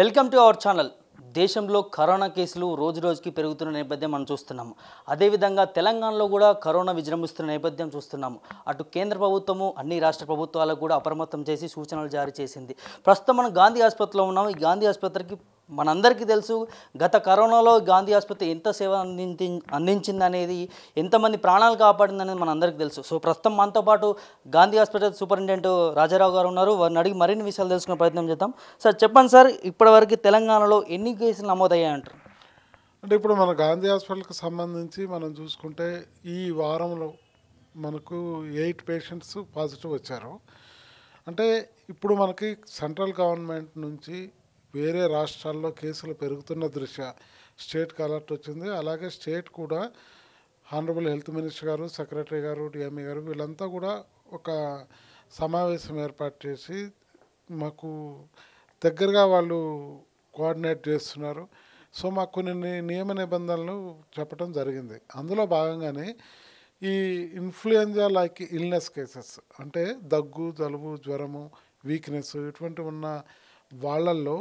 welcome to our channel దేశంలో corona కేసులు రోజు రోజుకి పెరుగుతున్న నేపథ్యం మనం చూస్తున్నాము అదేవిధంగా తెలంగాణలో కూడా కరోనా విజృంభిస్తున్న నేపథ్యం చూస్తున్నాము అటు కేంద్ర ప్రభుత్వము అన్ని రాష్ట్ర ప్రభుత్వాలకు కూడా అప్రమత్తం చేసి సూచనలు జారీ చేసింది ప్రస్తుతం మనం గాంధీ ఆసుపత్రిలో ఉన్నాము ఈ గాంధీ ఆసుపత్రికి మనందరికీ తెలుసు గత కరోనాలో గాంధీ ఆసుపత్రి ఎంత సేవ అందించి అందించిందనేది ఎంతమంది ప్రాణాలు కాపాడిందనేది మనందరికీ తెలుసు సో ప్రస్తుతం మనతో పాటు గాంధీ ఆసుపత్రి సూపరింటెండెంట్ రాజారావు గారు ఉన్నారు వారిని అడిగి మరిన్ని విషయాలు తెలుసుకునే ప్రయత్నం చేద్దాం సార్ చెప్పండి సార్ ఇప్పటివరకు తెలంగాణలో ఎన్ని కేసులు నమోదయ్యాయంటారు అంటే ఇప్పుడు మన గాంధీ హాస్పిటల్కి సంబంధించి మనం చూసుకుంటే ఈ వారంలో మనకు ఎయిట్ పేషెంట్స్ పాజిటివ్ వచ్చారు అంటే ఇప్పుడు మనకి సెంట్రల్ గవర్నమెంట్ నుంచి వేరే రాష్ట్రాల్లో కేసులు పెరుగుతున్న దృశ్య స్టేట్కి అలర్ట్ వచ్చింది అలాగే స్టేట్ కూడా హానరబుల్ హెల్త్ మినిస్టర్ గారు సెక్రటరీ గారు డిఎంఈ గారు వీళ్ళంతా కూడా ఒక సమావేశం ఏర్పాటు చేసి మాకు దగ్గరగా వాళ్ళు కోఆర్డినేట్ చేస్తున్నారు సో మాకు కొన్ని నియమ నిబంధనలు చెప్పడం జరిగింది అందులో భాగంగానే ఈ ఇన్ఫ్లుయెంజా లైక్ ఇల్నెస్ కేసెస్ అంటే దగ్గు జలుబు జ్వరము వీక్నెస్ ఇటువంటి ఉన్న వాళ్ళల్లో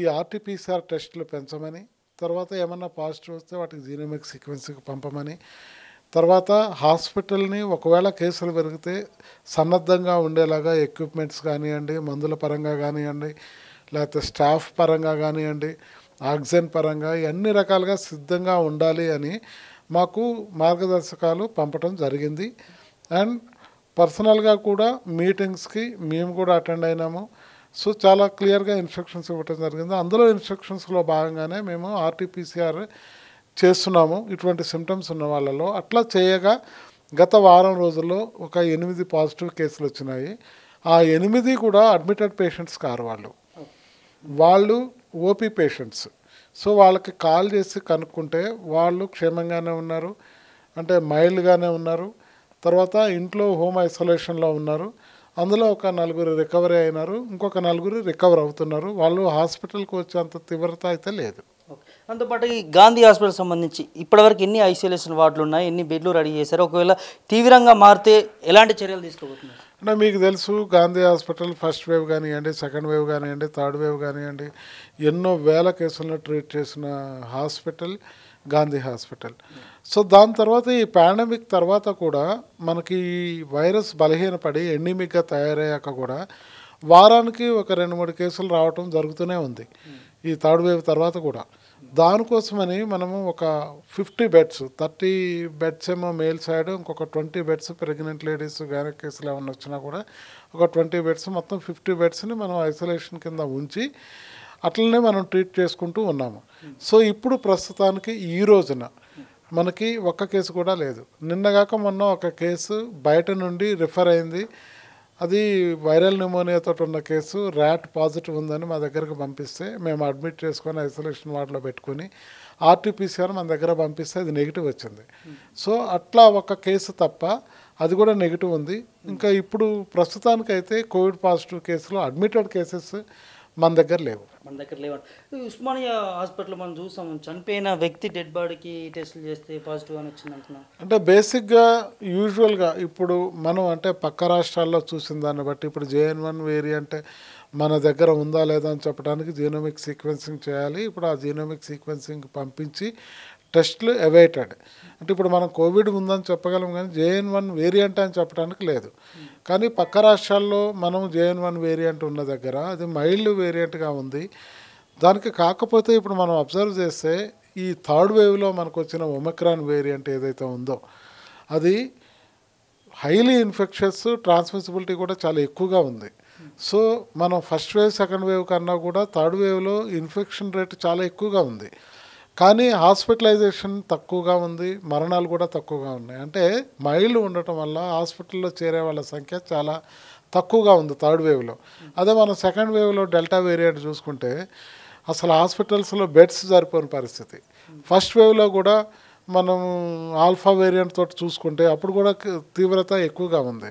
ఈ ఆర్టీపీసీఆర్ టెస్టులు పెంచమని తర్వాత ఏమన్నా పాజిటివ్ వస్తే వాటికి జీనోమిక్ సీక్వెన్స్కి పంపమని తర్వాత హాస్పిటల్ని ఒకవేళ కేసులు పెరిగితే సన్నద్ధంగా ఉండేలాగా ఎక్విప్మెంట్స్ కానివ్వండి మందుల పరంగా కానివ్వండి లేకపోతే స్టాఫ్ పరంగా కానివ్వండి ఆక్సిజన్ పరంగా అన్ని రకాలుగా సిద్ధంగా ఉండాలి అని మాకు మార్గదర్శకాలు పంపడం జరిగింది అండ్ పర్సనల్గా కూడా మీటింగ్స్కి మేము కూడా అటెండ్ అయినాము సో చాలా క్లియర్గా ఇన్స్ట్రక్షన్స్ ఇవ్వటం జరిగింది అందులో ఇన్స్ట్రక్షన్స్లో భాగంగానే మేము ఆర్టీపీసీఆర్ చేస్తున్నాము ఇటువంటి సిమ్టమ్స్ ఉన్న వాళ్ళలో అట్లా చేయగా గత వారం రోజుల్లో ఒక ఎనిమిది పాజిటివ్ కేసులు వచ్చినాయి ఆ ఎనిమిది కూడా అడ్మిటెడ్ పేషెంట్స్ కారు వాళ్ళు వాళ్ళు ఓపీ పేషెంట్స్ సో వాళ్ళకి కాల్ చేసి కనుక్కుంటే వాళ్ళు క్షేమంగానే ఉన్నారు అంటే మైల్డ్గానే ఉన్నారు తర్వాత ఇంట్లో హోమ్ ఐసోలేషన్లో ఉన్నారు అందులో ఒక నలుగురు రికవరీ అయినారు ఇంకొక నలుగురు రికవర్ అవుతున్నారు వాళ్ళు హాస్పిటల్కి వచ్చేంత తీవ్రత అయితే లేదు దాంతోపాటు ఈ గాంధీ హాస్పిటల్ సంబంధించి ఇప్పటివరకు ఎన్ని ఐసోలేషన్ వార్డులు ఉన్నాయి ఎన్ని బెడ్లు రెడీ చేశారు ఒకవేళ తీవ్రంగా మారితే ఎలాంటి చర్యలు తీసుకోబోతున్నారు అంటే మీకు తెలుసు గాంధీ హాస్పిటల్ ఫస్ట్ వేవ్ కానివ్వండి సెకండ్ వేవ్ కానివ్వండి థర్డ్ వేవ్ కానివ్వండి ఎన్నో వేల కేసులను ట్రీట్ చేసిన హాస్పిటల్ గాంధీ హాస్పిటల్ సో దాని తర్వాత ఈ పాండమిక్ తర్వాత కూడా మనకి వైరస్ బలహీనపడి ఎండిమిక్గా తయారయ్యాక కూడా వారానికి ఒక రెండు మూడు కేసులు రావటం జరుగుతూనే ఉంది ఈ థర్డ్ వేవ్ తర్వాత కూడా దానికోసమని మనము ఒక ఫిఫ్టీ బెడ్స్ థర్టీ బెడ్స్ ఏమో మేల్ సైడ్ ఇంకొక ట్వంటీ బెడ్స్ ప్రెగ్నెంట్ లేడీస్ గానే కేసులు ఏమైనా వచ్చినా కూడా ఒక ట్వంటీ బెడ్స్ మొత్తం ఫిఫ్టీ బెడ్స్ని మనం ఐసోలేషన్ కింద ఉంచి అట్లనే మనం ట్రీట్ చేసుకుంటూ ఉన్నాము సో ఇప్పుడు ప్రస్తుతానికి ఈ రోజున మనకి ఒక్క కేసు కూడా లేదు నిన్నగాక మొన్న ఒక కేసు బయట నుండి రిఫర్ అయింది అది వైరల్ న్యూమోనియాతో ఉన్న కేసు ర్యాట్ పాజిటివ్ ఉందని మా దగ్గరకు పంపిస్తే మేము అడ్మిట్ చేసుకొని ఐసోలేషన్ వార్డులో పెట్టుకుని ఆర్టీపీసీఆర్ మన దగ్గర పంపిస్తే అది నెగిటివ్ వచ్చింది సో అట్లా ఒక కేసు తప్ప అది కూడా నెగిటివ్ ఉంది ఇంకా ఇప్పుడు ప్రస్తుతానికైతే కోవిడ్ పాజిటివ్ కేసులో అడ్మిటెడ్ కేసెస్ మన దగ్గర లేవు మన దగ్గర లేవు ఉస్మానియా హాస్పిటల్ మనం చూసాం చనిపోయిన వ్యక్తి డెడ్ బాడీకి టెస్టులు చేస్తే పాజిటివ్ అని వచ్చింది అంటున్నాం అంటే బేసిక్గా యూజువల్గా ఇప్పుడు మనం అంటే పక్క రాష్ట్రాల్లో చూసిన దాన్ని బట్టి ఇప్పుడు జేఎన్ వన్ వేరియంట్ మన దగ్గర ఉందా లేదా అని చెప్పడానికి జీనోమిక్ సీక్వెన్సింగ్ చేయాలి ఇప్పుడు ఆ జీనోమిక్ సీక్వెన్సింగ్ పంపించి టెస్ట్లు అవైటెడ్ అంటే ఇప్పుడు మనం కోవిడ్ ఉందని చెప్పగలం కానీ జేఎన్ వన్ వేరియంట్ అని చెప్పడానికి లేదు కానీ పక్క రాష్ట్రాల్లో మనం జేఎన్ వన్ వేరియంట్ ఉన్న దగ్గర అది మైల్డ్ వేరియంట్గా ఉంది దానికి కాకపోతే ఇప్పుడు మనం అబ్జర్వ్ చేస్తే ఈ థర్డ్ వేవ్లో మనకు వచ్చిన ఒమిక్రాన్ వేరియంట్ ఏదైతే ఉందో అది హైలీ ఇన్ఫెక్షస్ ట్రాన్స్మిసిబిలిటీ కూడా చాలా ఎక్కువగా ఉంది సో మనం ఫస్ట్ వేవ్ సెకండ్ వేవ్ కన్నా కూడా థర్డ్ వేవ్లో ఇన్ఫెక్షన్ రేట్ చాలా ఎక్కువగా ఉంది కానీ హాస్పిటలైజేషన్ తక్కువగా ఉంది మరణాలు కూడా తక్కువగా ఉన్నాయి అంటే మైళ్ళు ఉండటం వల్ల హాస్పిటల్లో చేరే వాళ్ళ సంఖ్య చాలా తక్కువగా ఉంది థర్డ్ వేవ్లో అదే మనం సెకండ్ వేవ్లో డెల్టా వేరియంట్ చూసుకుంటే అసలు హాస్పిటల్స్లో బెడ్స్ సరిపోని పరిస్థితి ఫస్ట్ వేవ్లో కూడా మనం ఆల్ఫా వేరియంట్ తోటి చూసుకుంటే అప్పుడు కూడా తీవ్రత ఎక్కువగా ఉంది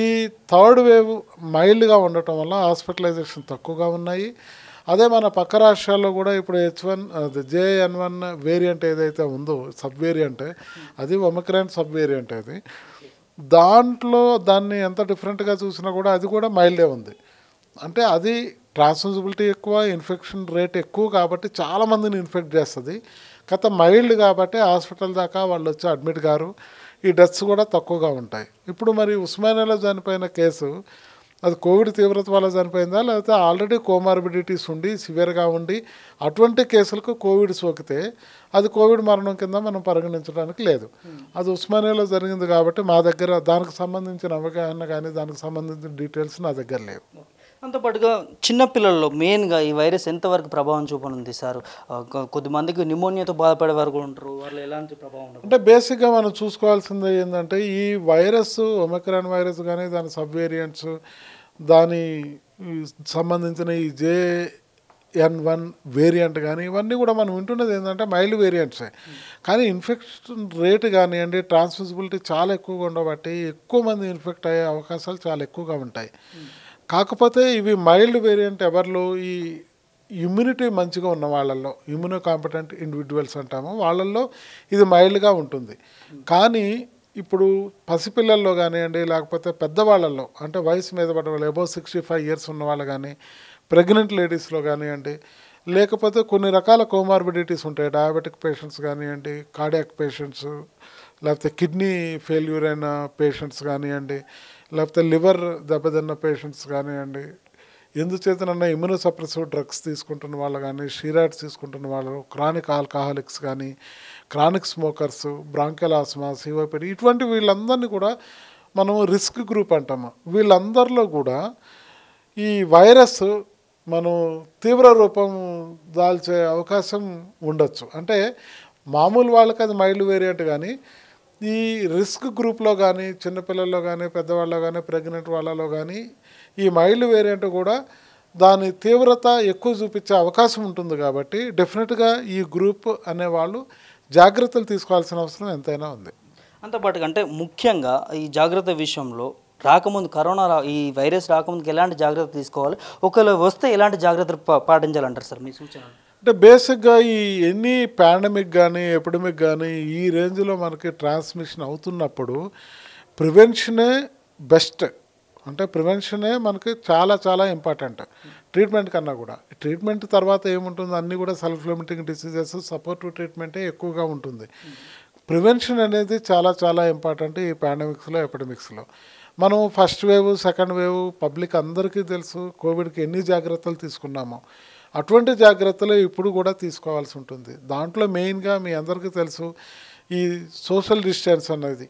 ఈ థర్డ్ వేవ్ మైల్డ్గా ఉండటం వల్ల హాస్పిటలైజేషన్ తక్కువగా ఉన్నాయి అదే మన పక్క రాష్ట్రాల్లో కూడా ఇప్పుడు H one JN one variant ఏదైతే ఉందో సబ్ వేరియంట్ అది ఒమక్రాన్ సబ్ వేరియంట్ అది దాంట్లో దాన్ని ఎంత డిఫరెంట్గా చూసినా కూడా అది కూడా మైల్డే ఉంది అంటే అది ట్రాన్స్మిసిబిలిటీ ఎక్కువ ఇన్ఫెక్షన్ రేట్ ఎక్కువ కాబట్టి చాలామందిని ఇన్ఫెక్ట్ చేస్తుంది గత మైల్డ్ కాబట్టి హాస్పిటల్ దాకా వాళ్ళు వచ్చి అడ్మిట్ గారు ఈ డెత్స్ కూడా తక్కువగా ఉంటాయి ఇప్పుడు మరి ఉస్మానియాలో చనిపోయిన కేసు అది కోవిడ్ తీవ్రత వల్ల చనిపోయిందా లేకపోతే ఆల్రెడీ కోమార్బిడిటీస్ ఉండి సివియర్గా ఉండి అటువంటి కేసులకు కోవిడ్ సోకితే అది కోవిడ్ మరణం కింద మనం పరిగణించడానికి లేదు అది ఉస్మానియాలో జరిగింది కాబట్టి మా దగ్గర దానికి సంబంధించిన అవగాహన కానీ దానికి సంబంధించిన డీటెయిల్స్ నా దగ్గర లేవు అంతపాటుగా చిన్నపిల్లల్లో మెయిన్గా ఈ వైరస్ ఎంతవరకు ప్రభావం చూపనుంది సార్ కొద్దిమందికి న్యూమోనియాతో బాధపడే వారు కూడా ఉంటారు వాళ్ళు ఎలాంటి ప్రభావం ఉంటుంది అంటే బేసిక్గా మనం చూసుకోవాల్సింది ఏంటంటే ఈ వైరస్ ఒమెక్రాన్ వైరస్ కానీ దాని సబ్ వేరియంట్స్ దాని సంబంధించిన ఈ జే ఎన్ వన్ వేరియంట్ కానీ ఇవన్నీ కూడా మనం వింటున్నది ఏంటంటే మైల్డ్ వేరియంట్సే కానీ ఇన్ఫెక్షన్ రేట్ కానివ్వండి ట్రాన్స్మిసిబిలిటీ చాలా ఎక్కువగా ఉండబట్టి ఎక్కువ మంది ఇన్ఫెక్ట్ అయ్యే అవకాశాలు చాలా ఎక్కువగా ఉంటాయి కాకపోతే ఇవి మైల్డ్ వేరియంట్ ఎవరు ఈ ఇమ్యూనిటీ మంచిగా ఉన్న వాళ్ళల్లో ఇమ్యూనో కాంపిటెంట్ ఇండివిజువల్స్ అంటాము వాళ్ళల్లో ఇది మైల్డ్గా ఉంటుంది కానీ ఇప్పుడు పసిపిల్లల్లో కానివ్వండి లేకపోతే పెద్దవాళ్ళల్లో అంటే వయసు మీద పడ్డ వాళ్ళు అబౌవ్ సిక్స్టీ ఫైవ్ ఇయర్స్ ఉన్న వాళ్ళు కానీ ప్రెగ్నెంట్ లేడీస్లో కానివ్వండి లేకపోతే కొన్ని రకాల కోమార్బిడిటీస్ ఉంటాయి డయాబెటిక్ పేషెంట్స్ కానివ్వండి కార్డియాక్ పేషెంట్స్ లేకపోతే కిడ్నీ ఫెయిల్యూర్ అయిన పేషెంట్స్ కానివ్వండి లేకపోతే లివర్ దెబ్బతిన్న పేషెంట్స్ కానివ్వండి ఎందుచేతనన్నా ఇమ్యూనో సప్రెసివ్ డ్రగ్స్ తీసుకుంటున్న వాళ్ళు కానీ షీరాయిడ్స్ తీసుకుంటున్న వాళ్ళు క్రానిక్ ఆల్కహాలిక్స్ కానీ క్రానిక్ స్మోకర్స్ బ్రాంకెల్ ఆస్మా ఇటువంటి వీళ్ళందరినీ కూడా మనం రిస్క్ గ్రూప్ అంటాము వీళ్ళందరిలో కూడా ఈ వైరస్ మనం తీవ్ర రూపం దాల్చే అవకాశం ఉండొచ్చు అంటే మామూలు వాళ్ళకి అది మైల్డ్ వేరియంట్ కానీ ఈ రిస్క్ గ్రూప్లో కానీ చిన్నపిల్లల్లో కానీ పెద్దవాళ్ళలో కానీ ప్రెగ్నెంట్ వాళ్ళలో కానీ ఈ మైల్డ్ వేరియంట్ కూడా దాని తీవ్రత ఎక్కువ చూపించే అవకాశం ఉంటుంది కాబట్టి డెఫినెట్గా ఈ గ్రూప్ అనేవాళ్ళు జాగ్రత్తలు తీసుకోవాల్సిన అవసరం ఎంతైనా ఉంది అంతపాటుగా అంటే ముఖ్యంగా ఈ జాగ్రత్త విషయంలో రాకముందు కరోనా ఈ వైరస్ రాకముందుకు ఎలాంటి జాగ్రత్తలు తీసుకోవాలి ఒకవేళ వస్తే ఎలాంటి జాగ్రత్తలు పాటించాలంటారు సార్ మీ సూచన అంటే బేసిక్గా ఈ ఎన్ని పాండమిక్ కానీ ఎపిడమిక్ కానీ ఈ రేంజ్లో మనకి ట్రాన్స్మిషన్ అవుతున్నప్పుడు ప్రివెన్షనే బెస్ట్ అంటే ప్రివెన్షనే మనకి చాలా చాలా ఇంపార్టెంట్ ట్రీట్మెంట్ కన్నా కూడా ట్రీట్మెంట్ తర్వాత ఏముంటుంది అన్నీ కూడా సెల్ఫ్ లిమిటింగ్ డిసీజెస్ సపోర్టివ్ ట్రీట్మెంటే ఎక్కువగా ఉంటుంది ప్రివెన్షన్ అనేది చాలా చాలా ఇంపార్టెంట్ ఈ పాండమిక్స్లో ఎపిడమిక్స్లో మనం first wave second wave public అందరికీ తెలుసు కోవిడ్కి ఎన్ని జాగ్రత్తలు తీసుకున్నామో అటువంటి జాగ్రత్తలు ఇప్పుడు కూడా తీసుకోవాల్సి ఉంటుంది దాంట్లో మెయిన్గా మీ అందరికీ తెలుసు ఈ సోషల్ డిస్టెన్స్ అనేది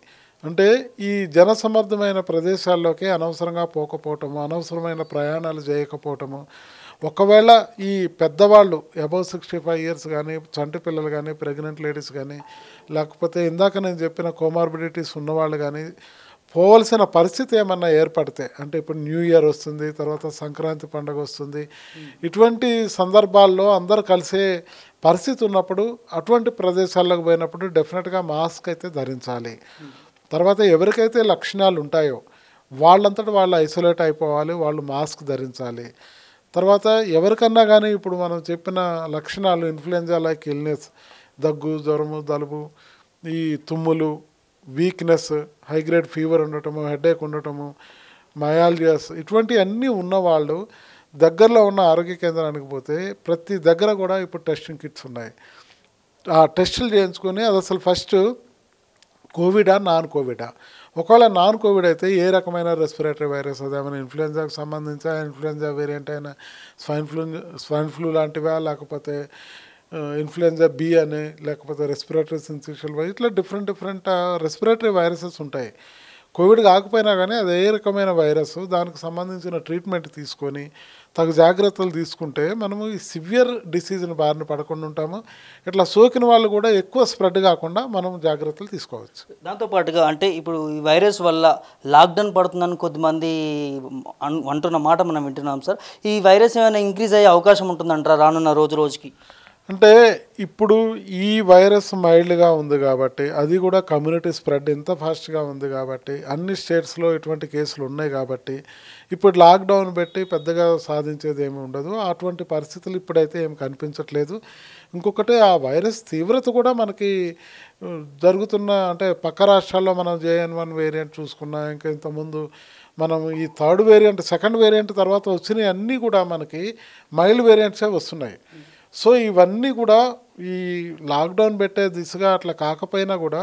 అంటే ఈ జనసమర్థమైన ప్రదేశాల్లోకి అనవసరంగా పోకపోవటము అనవసరమైన ప్రయాణాలు చేయకపోవటము ఒకవేళ ఈ పెద్దవాళ్ళు అబౌవ్ సిక్స్టీ ఫైవ్ ఇయర్స్ కానీ చంటి పిల్లలు కానీ ప్రెగ్నెంట్ లేడీస్ కానీ లేకపోతే ఇందాక నేను చెప్పిన కోమార్బిడిటీస్ ఉన్నవాళ్ళు కానీ పోవలసిన పరిస్థితి ఏమన్నా ఏర్పడితే అంటే ఇప్పుడు న్యూ ఇయర్ వస్తుంది తర్వాత సంక్రాంతి పండుగ వస్తుంది ఇటువంటి సందర్భాల్లో అందరు కలిసే పరిస్థితి ఉన్నప్పుడు అటువంటి ప్రదేశాల్లోకి పోయినప్పుడు డెఫినెట్గా మాస్క్ అయితే ధరించాలి తర్వాత ఎవరికైతే లక్షణాలు ఉంటాయో వాళ్ళంతటా వాళ్ళు ఐసోలేట్ అయిపోవాలి వాళ్ళు మాస్క్ ధరించాలి తర్వాత ఎవరికన్నా కానీ ఇప్పుడు మనం చెప్పిన లక్షణాలు ఇన్ఫ్లుయెంజా లైక్ ఇల్నెస్ దగ్గు జ్వరము దలుపు ఈ తుమ్ములు వీక్నెస్ హైగ్రేడ్ ఫీవర్ ఉండటము హెడ్ఏక్ ఉండటము మయాలియాస్ ఇటువంటివన్నీ ఉన్నవాళ్ళు దగ్గరలో ఉన్న ఆరోగ్య కేంద్రానికి పోతే ప్రతి దగ్గర కూడా ఇప్పుడు టెస్టింగ్ కిట్స్ ఉన్నాయి ఆ టెస్టులు చేయించుకొని అది అసలు ఫస్ట్ కోవిడా నాన్ కోవిడా ఒకవేళ నాన్ కోవిడ్ అయితే ఏ రకమైన రెస్పిరేటరీ వైరస్ ఏమైనా ఇన్ఫ్లుయెంజాకు సంబంధించి ఇన్ఫ్లుయెంజా వేరియంట్ అయినా స్వైన్ ఫ్లూ స్వైన్ ఫ్లూ లాంటివా లేకపోతే ఇన్ఫ్లుయెంజా బి అనే లేకపోతే రెస్పిరేటరీ సెన్సేషన్ వైరస్ ఇట్లా డిఫరెంట్ డిఫరెంట్ రెస్పిరేటరీ వైరసెస్ ఉంటాయి కోవిడ్ కాకపోయినా కానీ అది ఏ రకమైన వైరస్ దానికి సంబంధించిన ట్రీట్మెంట్ తీసుకొని తగు జాగ్రత్తలు తీసుకుంటే మనము ఈ సివియర్ డిసీజ్ని బారిన పడకుండా ఉంటాము ఇట్లా సోకిన వాళ్ళు కూడా ఎక్కువ స్ప్రెడ్ కాకుండా మనం జాగ్రత్తలు తీసుకోవచ్చు దాంతోపాటుగా అంటే ఇప్పుడు ఈ వైరస్ వల్ల లాక్డౌన్ పడుతుందని కొద్దిమంది అంటున్న మాట మనం వింటున్నాం సార్ ఈ వైరస్ ఏమైనా ఇంక్రీజ్ అయ్యే అవకాశం ఉంటుందంటారా రానున్న రోజు రోజుకి అంటే ఇప్పుడు ఈ వైరస్ మైల్డ్గా ఉంది కాబట్టి అది కూడా కమ్యూనిటీ స్ప్రెడ్ ఇంత ఫాస్ట్గా ఉంది కాబట్టి అన్ని స్టేట్స్లో ఇటువంటి కేసులు ఉన్నాయి కాబట్టి ఇప్పుడు లాక్డౌన్ పెట్టి పెద్దగా సాధించేది ఏమి ఉండదు అటువంటి పరిస్థితులు ఇప్పుడైతే ఏమి కనిపించట్లేదు ఇంకొకటి ఆ వైరస్ తీవ్రత కూడా మనకి జరుగుతున్న అంటే పక్క రాష్ట్రాల్లో మనం జేఎన్ వన్ వేరియంట్ చూసుకున్నాం ఇంకా ఇంతకుముందు మనం ఈ థర్డ్ వేరియంట్ సెకండ్ వేరియంట్ తర్వాత వచ్చినవి అన్నీ కూడా మనకి మైల్డ్ వేరియంట్సే వస్తున్నాయి సో ఇవన్నీ కూడా ఈ లాక్డౌన్ పెట్టే దిశగా అట్లా కాకపోయినా కూడా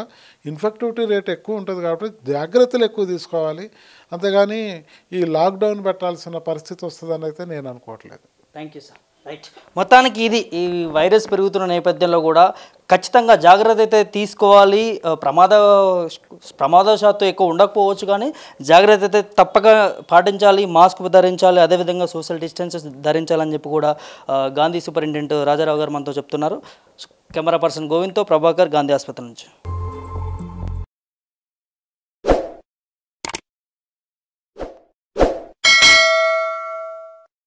ఇన్ఫెక్టివిటీ రేట్ ఎక్కువ ఉంటుంది కాబట్టి జాగ్రత్తలు ఎక్కువ తీసుకోవాలి అంతేగాని ఈ లాక్డౌన్ పెట్టాల్సిన పరిస్థితి వస్తుందని అయితే నేను అనుకోవట్లేదు థ్యాంక్ యూ సార్ రైట్ మొత్తానికి ఇది ఈ వైరస్ పెరుగుతున్న నేపథ్యంలో కూడా ఖచ్చితంగా జాగ్రత్త అయితే తీసుకోవాలి ప్రమాద ప్రమాదశాత్తు ఎక్కువ ఉండకపోవచ్చు కానీ జాగ్రత్త అయితే తప్పక పాటించాలి మాస్క్ ధరించాలి అదేవిధంగా సోషల్ డిస్టెన్సెస్ ధరించాలని చెప్పి కూడా గాంధీ సూపరింటెండెంట్ రాజారావు గారు మనతో చెప్తున్నారు కెమెరా పర్సన్ గోవింద్తో ప్రభాకర్ గాంధీ ఆసుపత్రి నుంచి